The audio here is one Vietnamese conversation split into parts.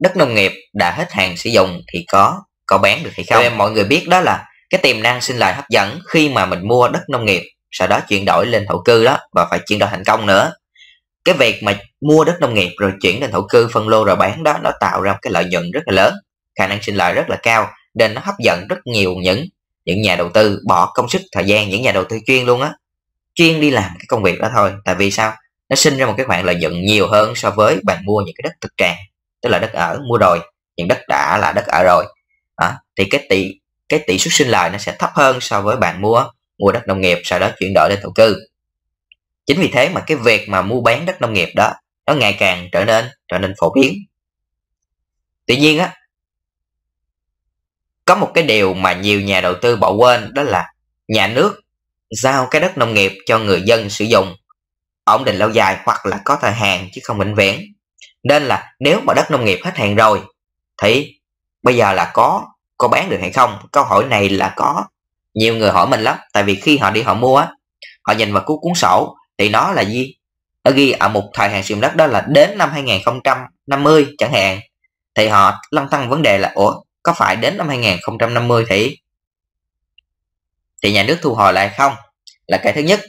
đất nông nghiệp đã hết hàng sử dụng thì có có bán được hay không? Em mọi người biết đó là cái tiềm năng sinh lời hấp dẫn khi mà mình mua đất nông nghiệp sau đó chuyển đổi lên thổ cư đó và phải chuyển đổi thành công nữa cái việc mà mua đất nông nghiệp rồi chuyển lên thổ cư phân lô rồi bán đó nó tạo ra một cái lợi nhuận rất là lớn khả năng sinh lợi rất là cao nên nó hấp dẫn rất nhiều những những nhà đầu tư bỏ công sức thời gian những nhà đầu tư chuyên luôn á chuyên đi làm cái công việc đó thôi tại vì sao nó sinh ra một cái khoản lợi nhuận nhiều hơn so với bạn mua những cái đất thực trạng tức là đất ở mua rồi nhưng đất đã là đất ở rồi à, thì cái tỷ cái tỷ suất sinh lời nó sẽ thấp hơn so với bạn mua mua đất nông nghiệp sau đó chuyển đổi lên thổ cư chính vì thế mà cái việc mà mua bán đất nông nghiệp đó nó ngày càng trở nên trở nên phổ biến tuy nhiên á có một cái điều mà nhiều nhà đầu tư bỏ quên đó là nhà nước giao cái đất nông nghiệp cho người dân sử dụng ổn định lâu dài hoặc là có thời hạn chứ không vĩnh viễn nên là nếu mà đất nông nghiệp hết hàng rồi thì bây giờ là có có bán được hay không? Câu hỏi này là có nhiều người hỏi mình lắm tại vì khi họ đi họ mua á họ nhìn vào cuốn cuốn sổ thì nó là gì nó ghi ở một thời hạn sử dụng đất đó là đến năm 2050 chẳng hạn thì họ lăn tăng vấn đề là ủa có phải đến năm 2050 thì thì nhà nước thu hồi lại không là cái thứ nhất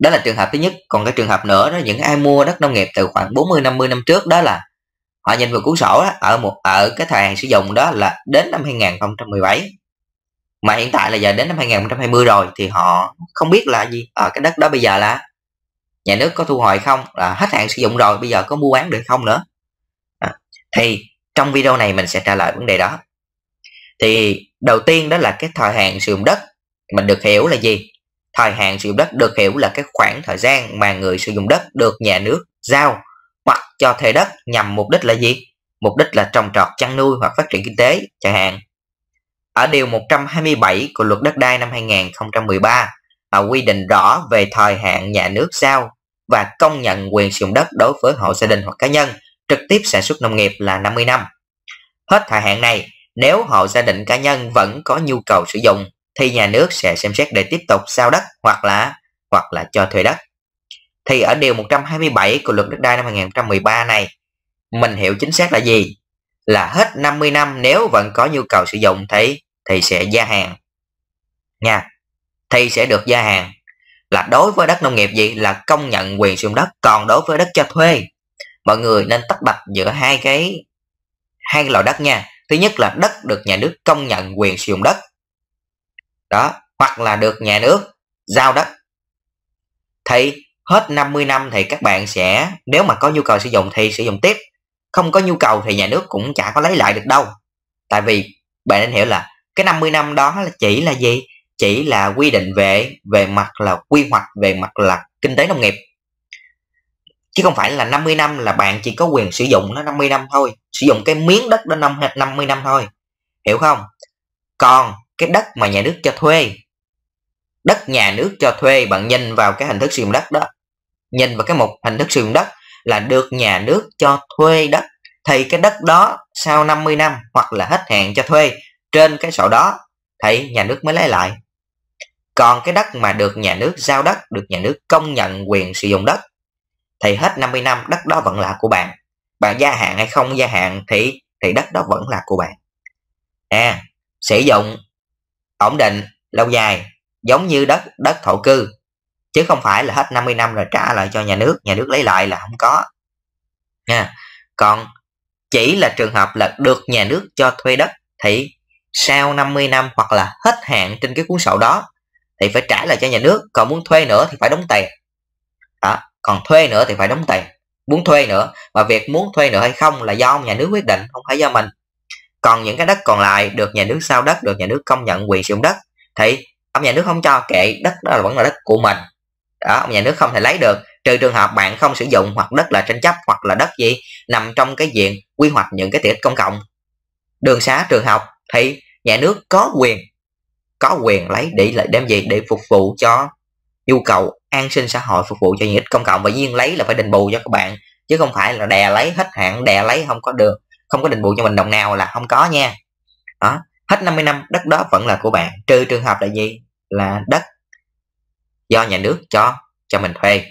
đó là trường hợp thứ nhất. Còn cái trường hợp nữa đó những ai mua đất nông nghiệp từ khoảng 40 50 năm trước đó là họ nhìn vào cuốn sổ đó, ở một ở cái thời hạn sử dụng đó là đến năm 2017 mà hiện tại là giờ đến năm 2020 rồi thì họ không biết là gì ở ờ, cái đất đó bây giờ là nhà nước có thu hồi không là hết hạn sử dụng rồi bây giờ có mua bán được không nữa à, thì trong video này mình sẽ trả lời vấn đề đó thì đầu tiên đó là cái thời hạn sử dụng đất mình được hiểu là gì Thời hạn sử dụng đất được hiểu là cái khoảng thời gian mà người sử dụng đất được nhà nước giao hoặc cho thuê đất nhằm mục đích là gì? Mục đích là trồng trọt chăn nuôi hoặc phát triển kinh tế, chẳng hạn. Ở điều 127 của luật đất đai năm 2013 họ quy định rõ về thời hạn nhà nước giao và công nhận quyền sử dụng đất đối với hộ gia đình hoặc cá nhân trực tiếp sản xuất nông nghiệp là 50 năm. Hết thời hạn này, nếu hộ gia đình cá nhân vẫn có nhu cầu sử dụng thì nhà nước sẽ xem xét để tiếp tục giao đất hoặc là hoặc là cho thuê đất. Thì ở điều 127 của luật đất đai năm 2013 này, mình hiểu chính xác là gì? Là hết 50 năm nếu vẫn có nhu cầu sử dụng thì thì sẽ gia hạn. Nha. Thì sẽ được gia hạn là đối với đất nông nghiệp gì là công nhận quyền sử dụng đất, còn đối với đất cho thuê mọi người nên tách bạch giữa hai cái hai cái loại đất nha. Thứ nhất là đất được nhà nước công nhận quyền sử dụng đất đó hoặc là được nhà nước giao đất thì hết 50 năm thì các bạn sẽ nếu mà có nhu cầu sử dụng thì sử dụng tiếp không có nhu cầu thì nhà nước cũng chả có lấy lại được đâu tại vì bạn nên hiểu là cái 50 năm đó là chỉ là gì chỉ là quy định về về mặt là quy hoạch về mặt là kinh tế nông nghiệp chứ không phải là 50 năm là bạn chỉ có quyền sử dụng nó 50 năm thôi sử dụng cái miếng đất đó năm 50 năm thôi hiểu không còn cái đất mà nhà nước cho thuê đất nhà nước cho thuê bạn nhìn vào cái hình thức sử dụng đất đó nhìn vào cái mục hình thức sử dụng đất là được nhà nước cho thuê đất thì cái đất đó sau 50 năm hoặc là hết hạn cho thuê trên cái sổ đó thì nhà nước mới lấy lại còn cái đất mà được nhà nước giao đất được nhà nước công nhận quyền sử dụng đất thì hết 50 năm đất đó vẫn là của bạn bạn gia hạn hay không gia hạn thì thì đất đó vẫn là của bạn à sử dụng ổn định, lâu dài, giống như đất đất thổ cư, chứ không phải là hết 50 năm rồi trả lại cho nhà nước, nhà nước lấy lại là không có. Nha. Còn chỉ là trường hợp là được nhà nước cho thuê đất thì sau 50 năm hoặc là hết hạn trên cái cuốn sổ đó thì phải trả lại cho nhà nước, còn muốn thuê nữa thì phải đóng tiền. Đó, còn thuê nữa thì phải đóng tiền, muốn thuê nữa và việc muốn thuê nữa hay không là do nhà nước quyết định, không phải do mình còn những cái đất còn lại được nhà nước sao đất được nhà nước công nhận quyền sử dụng đất thì ông nhà nước không cho kệ đất đó là vẫn là đất của mình đó ông nhà nước không thể lấy được trừ trường hợp bạn không sử dụng hoặc đất là tranh chấp hoặc là đất gì nằm trong cái diện quy hoạch những cái tiện ích công cộng đường xá trường học thì nhà nước có quyền có quyền lấy để lại đem gì để phục vụ cho nhu cầu an sinh xã hội phục vụ cho những ích công cộng và nhiên lấy là phải đền bù cho các bạn chứ không phải là đè lấy hết hạn đè lấy không có được không có định buộc cho mình đồng nào là không có nha đó hết 50 năm đất đó vẫn là của bạn trừ trường hợp là gì là đất do nhà nước cho cho mình thuê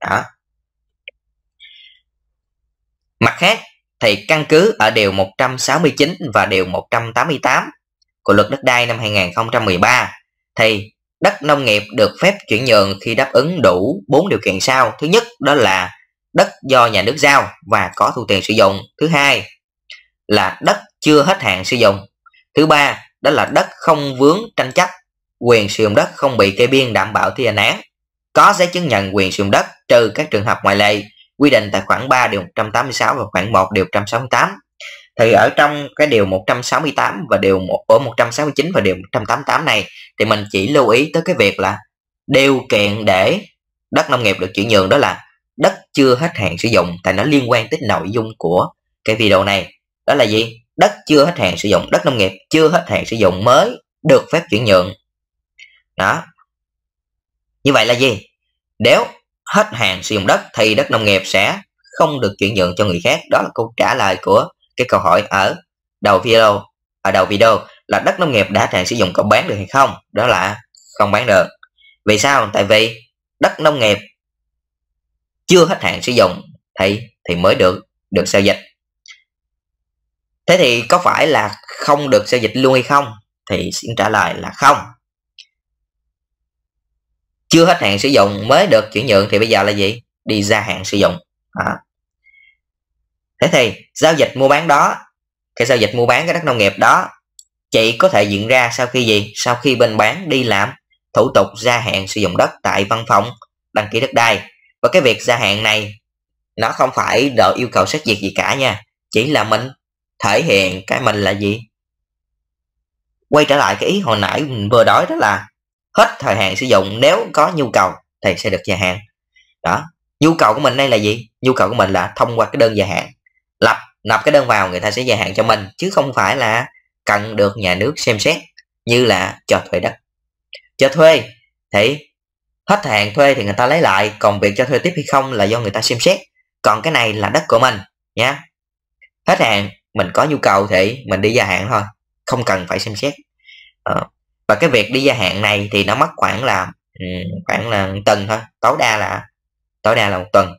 đó mặt khác thì căn cứ ở điều 169 và điều 188 của luật đất đai năm 2013 thì đất nông nghiệp được phép chuyển nhượng khi đáp ứng đủ 4 điều kiện sau. Thứ nhất đó là đất do nhà nước giao và có thu tiền sử dụng. Thứ hai là đất chưa hết hạn sử dụng. Thứ ba, đó là đất không vướng tranh chấp, quyền sử dụng đất không bị kê biên đảm bảo thi hành án. Có giấy chứng nhận quyền sử dụng đất trừ các trường hợp ngoại lệ quy định tại khoản 3 điều 186 và khoản 1 điều 168. Thì ở trong cái điều 168 và điều 1 ở 169 và điều 188 này thì mình chỉ lưu ý tới cái việc là điều kiện để đất nông nghiệp được chuyển nhượng đó là đất chưa hết hạn sử dụng tại nó liên quan tới nội dung của cái video này đó là gì đất chưa hết hạn sử dụng đất nông nghiệp chưa hết hạn sử dụng mới được phép chuyển nhượng đó như vậy là gì nếu hết hạn sử dụng đất thì đất nông nghiệp sẽ không được chuyển nhượng cho người khác đó là câu trả lời của cái câu hỏi ở đầu video ở à, đầu video là đất nông nghiệp đã hạn sử dụng có bán được hay không đó là không bán được vì sao tại vì đất nông nghiệp chưa hết hạn sử dụng thì thì mới được được giao dịch thế thì có phải là không được giao dịch luôn hay không thì xin trả lời là không chưa hết hạn sử dụng mới được chuyển nhượng thì bây giờ là gì đi gia hạn sử dụng à. thế thì giao dịch mua bán đó cái giao dịch mua bán cái đất nông nghiệp đó chỉ có thể diễn ra sau khi gì sau khi bên bán đi làm thủ tục gia hạn sử dụng đất tại văn phòng đăng ký đất đai và cái việc gia hạn này nó không phải đợi yêu cầu xét duyệt gì cả nha chỉ là mình thể hiện cái mình là gì? Quay trở lại cái ý hồi nãy mình vừa nói đó là hết thời hạn sử dụng nếu có nhu cầu thì sẽ được gia hạn. Đó, nhu cầu của mình đây là gì? Nhu cầu của mình là thông qua cái đơn gia hạn. Lập nạp cái đơn vào người ta sẽ gia hạn cho mình chứ không phải là cần được nhà nước xem xét như là cho thuê đất. Cho thuê thì hết thời hạn thuê thì người ta lấy lại, còn việc cho thuê tiếp hay không là do người ta xem xét. Còn cái này là đất của mình nha. Hết hạn mình có nhu cầu thì mình đi gia hạn thôi không cần phải xem xét à, và cái việc đi gia hạn này thì nó mất khoảng là ừ, khoảng là tuần thôi tối đa là tối đa là một tuần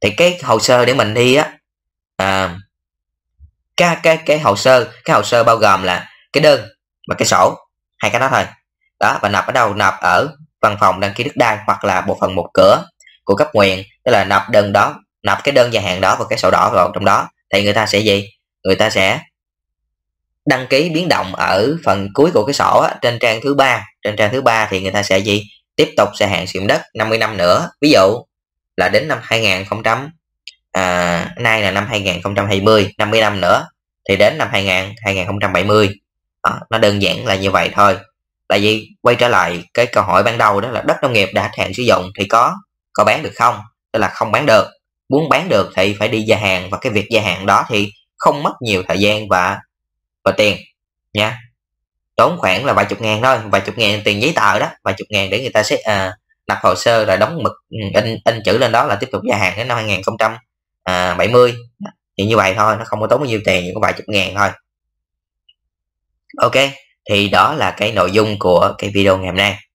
thì cái hồ sơ để mình đi á à, cái cái cái hồ sơ cái hồ sơ bao gồm là cái đơn và cái sổ hai cái đó thôi đó và nộp ở đâu nộp ở văn phòng đăng ký đất đai hoặc là bộ phận một cửa của cấp huyện tức là nộp đơn đó nộp cái đơn gia hạn đó và cái sổ đỏ vào trong đó thì người ta sẽ gì người ta sẽ đăng ký biến động ở phần cuối của cái sổ á, trên trang thứ ba trên trang thứ ba thì người ta sẽ gì tiếp tục sẽ hạn sử dụng đất 50 năm nữa ví dụ là đến năm 2000 à, nay là năm 2020 50 năm nữa thì đến năm 2000 2070 đó, nó đơn giản là như vậy thôi tại vì quay trở lại cái câu hỏi ban đầu đó là đất nông nghiệp đã hạn sử dụng thì có có bán được không tức là không bán được muốn bán được thì phải đi gia hàng và cái việc gia hàng đó thì không mất nhiều thời gian và và tiền nha tốn khoảng là vài chục ngàn thôi vài chục ngàn tiền giấy tờ đó vài chục ngàn để người ta sẽ à, nạp hồ sơ rồi đóng mực ừ, in in chữ lên đó là tiếp tục gia hàng đến năm 2070 thì như vậy thôi nó không có tốn bao nhiêu tiền chỉ có vài chục ngàn thôi ok thì đó là cái nội dung của cái video ngày hôm nay